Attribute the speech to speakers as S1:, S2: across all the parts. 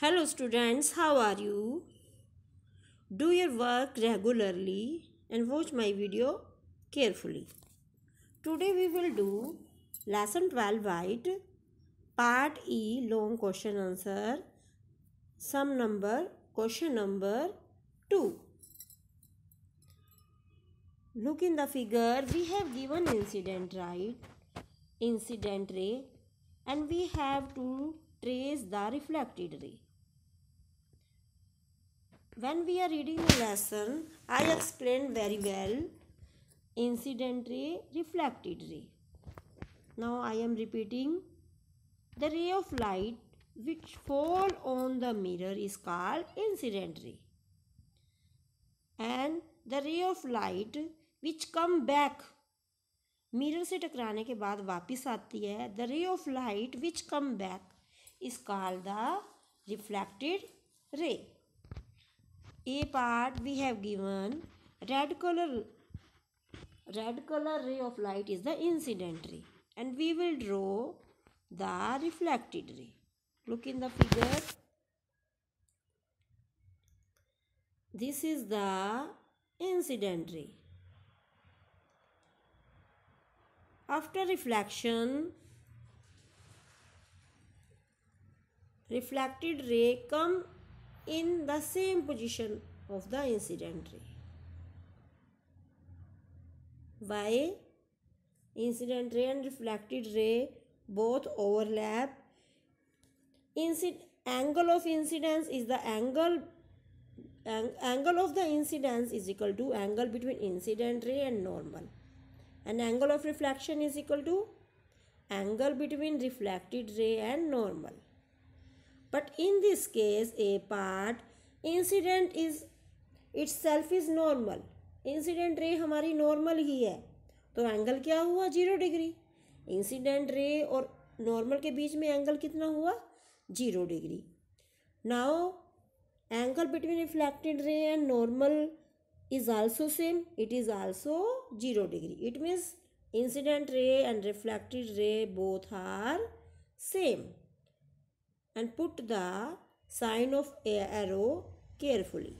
S1: Hello students, how are you? Do your work regularly and watch my video carefully. Today we will do lesson 12 right part E long question answer sum number question number 2. Look in the figure we have given incident right incident ray and we have to trace the reflected ray. when we are reading a lesson i explained very well incident ray reflected ray now i am repeating the ray of light which fall on the mirror is called incident ray and the ray of light which come back mirror से टकराने के बाद वापस आती है the ray of light which come back is call the reflected ray a part we have given red color red color ray of light is the incident ray and we will draw the reflected ray look in the figure this is the incident ray after reflection reflected ray come in the same position of the incident ray. Why? Incident ray and reflected ray both overlap. Inci angle of incidence is the angle ang angle of the incidence is equal to angle between incident ray and normal. And angle of reflection is equal to angle between reflected ray and normal. but in this case a part incident is itself is normal incident ray हमारी normal ही है तो angle क्या हुआ zero degree incident ray और normal के बीच में angle कितना हुआ zero degree now angle between reflected ray and normal is also same it is also zero degree it means incident ray and reflected ray both are same and put the sign of arrow carefully.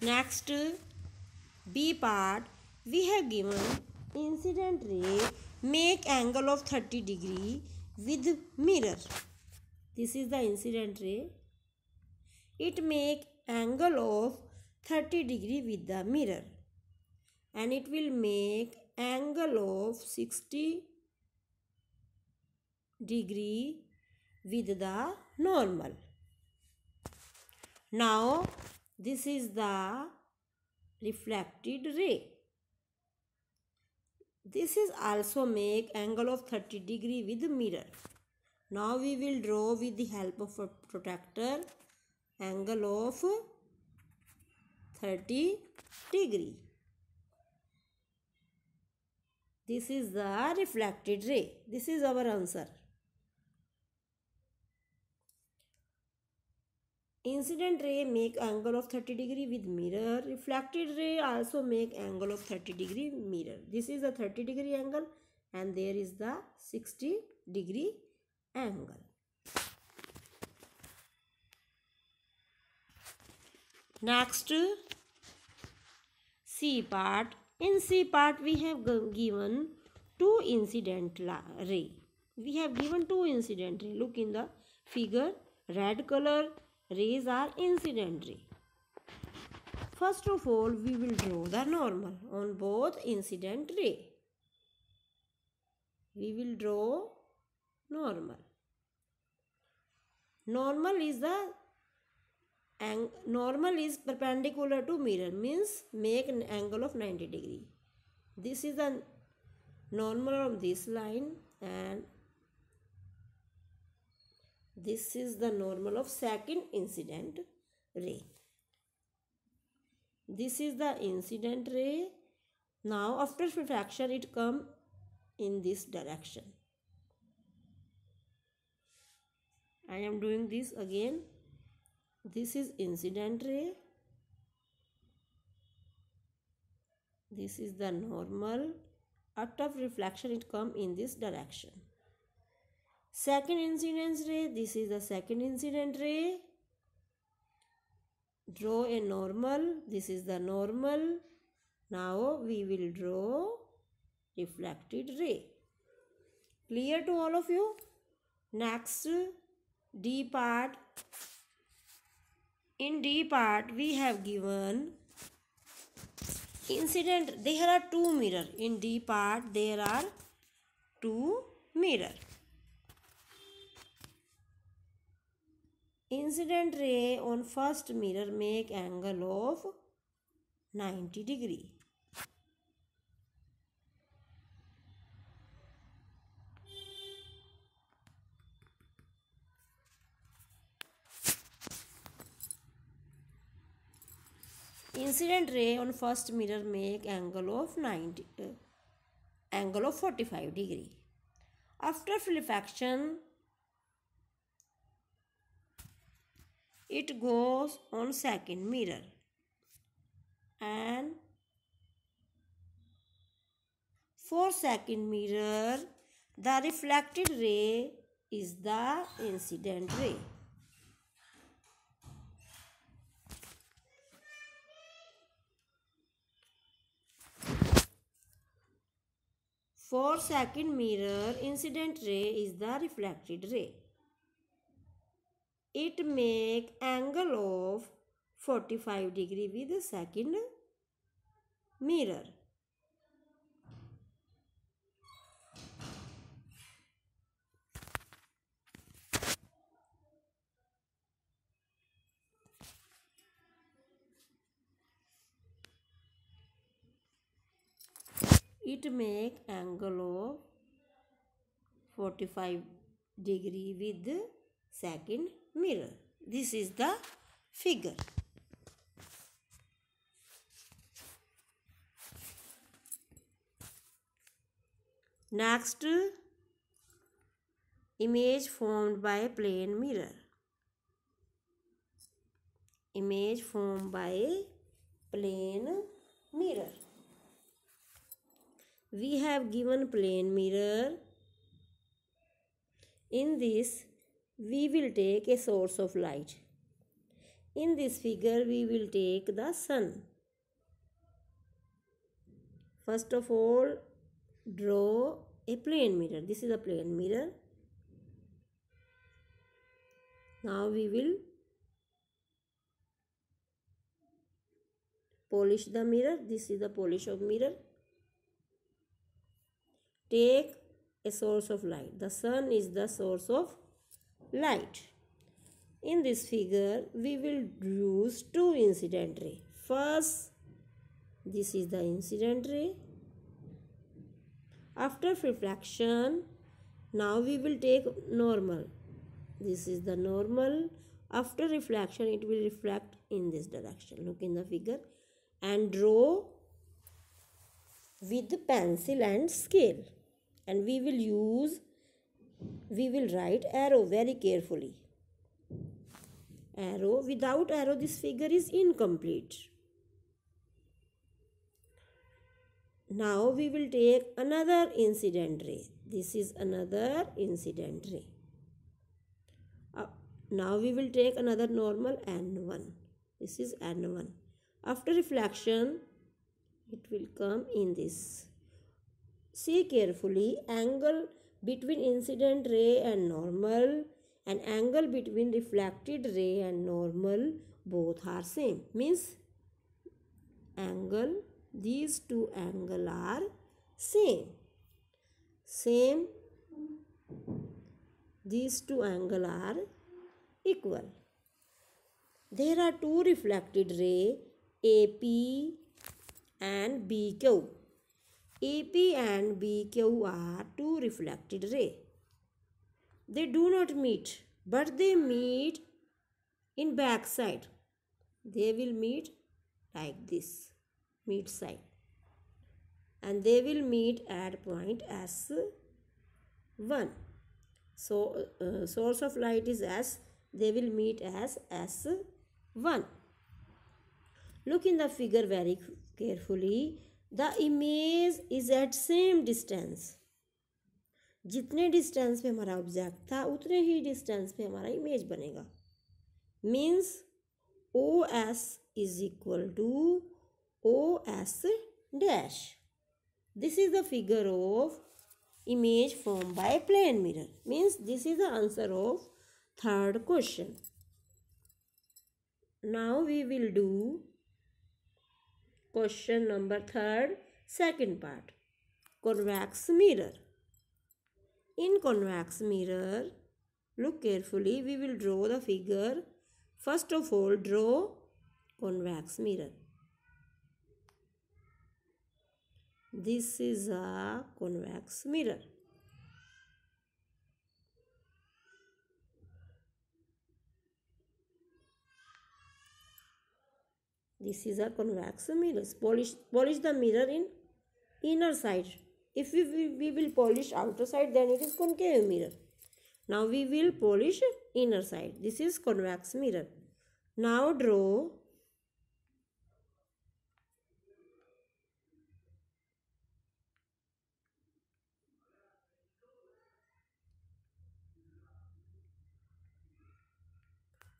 S1: Next, B part, we have given incident ray make angle of 30 degree with mirror. This is the incident ray. It make angle of 30 degree with the mirror and it will make angle of 60 degree with the normal. Now this is the reflected ray. This is also make angle of 30 degree with mirror. Now we will draw with the help of a protractor angle of 30 degree. This is the reflected ray. This is our answer. Incident ray make angle of 30 degree with mirror. Reflected ray also make angle of 30 degree mirror. This is the 30 degree angle and there is the 60 degree angle. Next, C part in C part we have given two incident ray. We have given two incident ray. Look in the figure. Red color rays are incident ray. First of all, we will draw the normal on both incident ray. We will draw normal. Normal is the ang normal is perpendicular to mirror means make an angle of 90 degree this is the normal of this line and this is the normal of second incident ray this is the incident ray now after refraction it come in this direction i am doing this again this is incident ray this is the normal out of reflection it come in this direction second incidence ray this is the second incident ray draw a normal this is the normal now we will draw reflected ray clear to all of you next d part in D part we have given incident there are two mirror in D part there are two mirror incident ray on first mirror make angle of 90 degree incident ray on first mirror make angle of 90 uh, angle of 45 degree after reflection, it goes on second mirror and for second mirror the reflected ray is the incident ray For second mirror, incident ray is the reflected ray. It make angle of 45 degree with the second mirror. it make angle of 45 degree with the second mirror this is the figure next image formed by plane mirror image formed by plane mirror we have given plane mirror. In this, we will take a source of light. In this figure, we will take the sun. First of all, draw a plane mirror. This is a plane mirror. Now we will polish the mirror. This is the polish of mirror take a source of light. The sun is the source of light. In this figure, we will use two incident ray. First, this is the incident ray. After refraction, now we will take normal. This is the normal. After reflection, it will reflect in this direction. Look in the figure and draw with pencil and scale and we will use we will write arrow very carefully arrow without arrow this figure is incomplete now we will take another incident ray this is another incident ray uh, now we will take another normal n1 this is n1 after reflection it will come in this See carefully angle between incident ray and normal and angle between reflected ray and normal both are same means angle these two angle are same same these two angle are equal there are two reflected ray AP and BQ AP and BQ are two reflected rays. They do not meet, but they meet in back side. They will meet like this, meet side. And they will meet at point S1. So, uh, source of light is S. They will meet as S1. Look in the figure very carefully the image is at same distance जितने distance पे हमारा object था उतने ही distance पे हमारा image बनेगा means O S is equal to O S dash this is the figure of image form by plane mirror means this is the answer of third question now we will do Question number third, second part. Convex mirror. In convex mirror, look carefully, we will draw the figure. First of all, draw convex mirror. This is a convex mirror. This is a convex mirror. Polish, polish the mirror in inner side. If we, we, we will polish outer side, then it is concave mirror. Now we will polish inner side. This is convex mirror. Now draw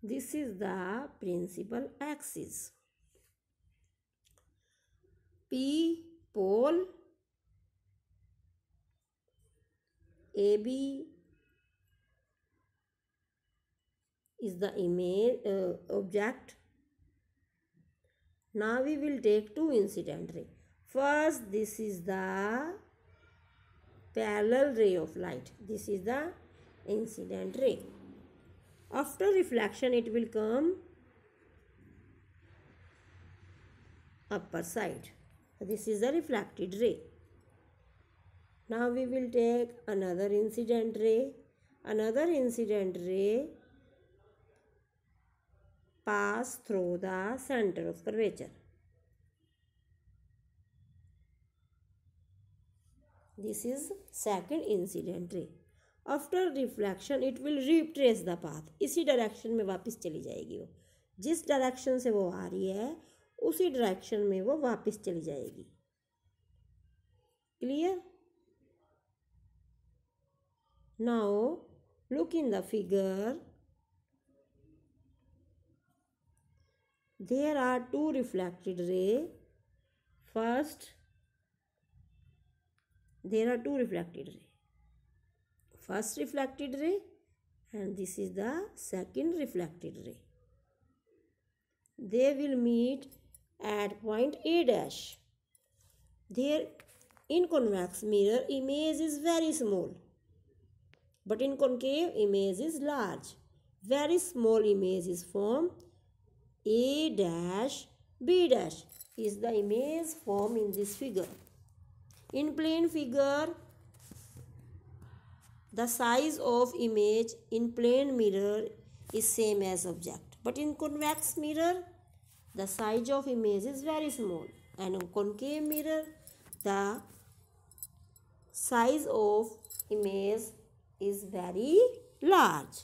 S1: This is the principal axis people AB is the image uh, object now we will take two incident ray first this is the parallel ray of light this is the incident ray after reflection it will come upper side This is the refracted ray. Now we will take another incident ray. Another incident ray pass through the center of curvature. This is second incident ray. after reflection it will retrace the path इसी direction में वापस चली जाएगी वो जिस direction से वो आ रही है उसी डायरेक्शन में वो वापस चली जाएगी clear now look in the figure there are two reflected ray first there are two reflected ray first reflected ray and this is the second reflected ray they will meet at point A dash. Their in convex mirror image is very small but in concave image is large. Very small image is formed. A dash B dash is the image formed in this figure. In plane figure the size of image in plane mirror is same as object but in convex mirror the size of image is very small and in concave mirror the size of image is very large